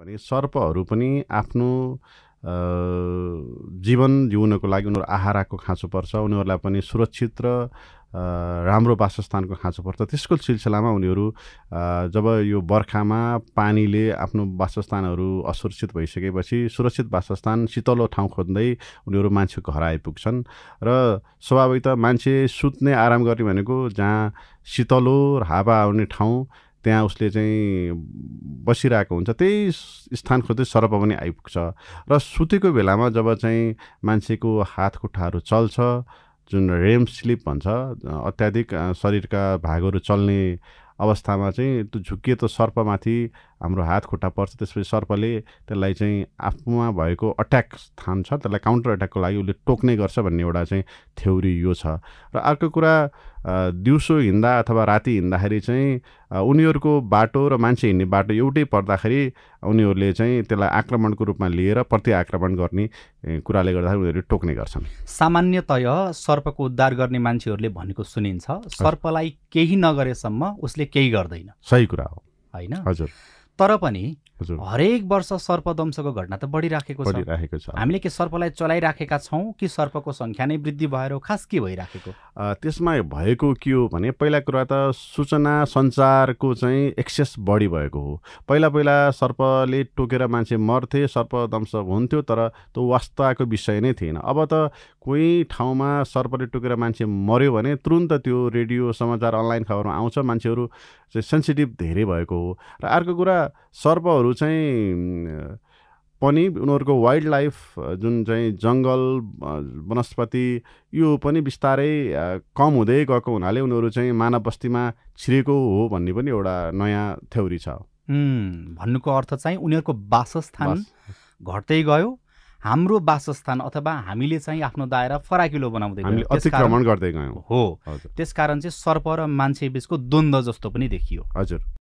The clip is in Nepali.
भने सर्पहरू पनि आफ्नो जीवन जिउनको लागि उनीहरू आहाराको खाँचो पर्छ उनीहरूलाई पनि सुरक्षित र राम्रो वासस्थानको खाँचो पर्छ त्यसको सिलसिलामा उनीहरू जब यो बर्खामा पानीले आफ्नो वासस्थानहरू असुरक्षित भइसकेपछि सुरक्षित वासस्थान शीतलो ठाउँ खोज्दै उनीहरू मान्छेको घर आइपुग्छन् र स्वाभाविक त मान्छे सुत्ने आराम गर्ने भनेको जहाँ शीतलो हावा आउने ठाउँ त्यहाँ उसले चाहिँ बसिरहेको हुन्छ त्यही स्थान खोज्दै सर्प पनि आइपुग्छ र सुतेको बेलामा जब चाहिँ मान्छेको हात खुट्टाहरू चल्छ जुन रेम स्लिप भन्छ अत्याधिक शरीरका भागहरू चल्ने अवस्थामा चाहिँ त्यो त सर्पमाथि हाम्रो हात खुट्टा पर्छ त्यसपछि सर्पले त्यसलाई चाहिँ आफूमा भएको अट्याक स्थान छ त्यसलाई काउन्टर अट्याकको लागि उसले टोक्ने गर्छ भन्ने एउटा चाहिँ थ्योरी यो छ र अर्को कुरा दिउँसो हिँड्दा अथवा राति हिँड्दाखेरि चाहिँ उनीहरूको बाटो र मान्छे हिँड्ने बाटो एउटै पर्दाखेरि उनीहरूले चाहिँ त्यसलाई आक्रमणको रूपमा लिएर प्रति आक्रमण गर्ने कुराले गर्दाखेरि उनीहरूले टोक्ने गर्छन् सामान्यतया सर्पको उद्धार गर्ने मान्छेहरूले भनेको सुनिन्छ सर्पलाई केही नगरेसम्म उसले केही गर्दैन सही कुरा हो होइन हजुर तर पनि हरेक वर्ष सर्पदंशको घटना त बढिराखेको छ हामीले के सर्पलाई चलाइराखेका छौँ कि सर्पको सङ्ख्या नै वृद्धि भएर खास के भइराखेको त्यसमा भएको के हो भने पहिला कुरा त सूचना सञ्चारको चाहिँ एक्सेस बढी भएको हो पहिला पहिला सर्पले टोकेर मान्छे मर्थे सर्पदंश हुन्थ्यो तर त्यो वास्ताको विषय नै थिएन अब त कोही ठाउँमा सर्पले टोकेर मान्छे मऱ्यो भने तुरुन्त त्यो रेडियो समाचार अनलाइन खबरमा आउँछ मान्छेहरू चाहिँ सेन्सिटिभ धेरै भएको हो र अर्को कुरा सर्पहरू चाहिँ पनि उनीहरूको वाइल्ड लाइफ जुन चाहिँ जङ्गल वनस्पति यो पनि बिस्तारै कम हुँदै गएको हुनाले उनीहरू चाहिँ मानव बस्तीमा छिरेको हो भन्ने पनि एउटा नयाँ थ्योरी छ भन्नुको अर्थ चाहिँ उनीहरूको वासस्थान घट्दै गयो हाम्रो वासस्थान अथवा हामीले चाहिँ आफ्नो दायरा फराकिलो बनाउँदै अतिक्रमण गर्दै गयौँ हो त्यसकारण चाहिँ सर्प र मान्छे बिचको द्वन्द जस्तो पनि देखियो हजुर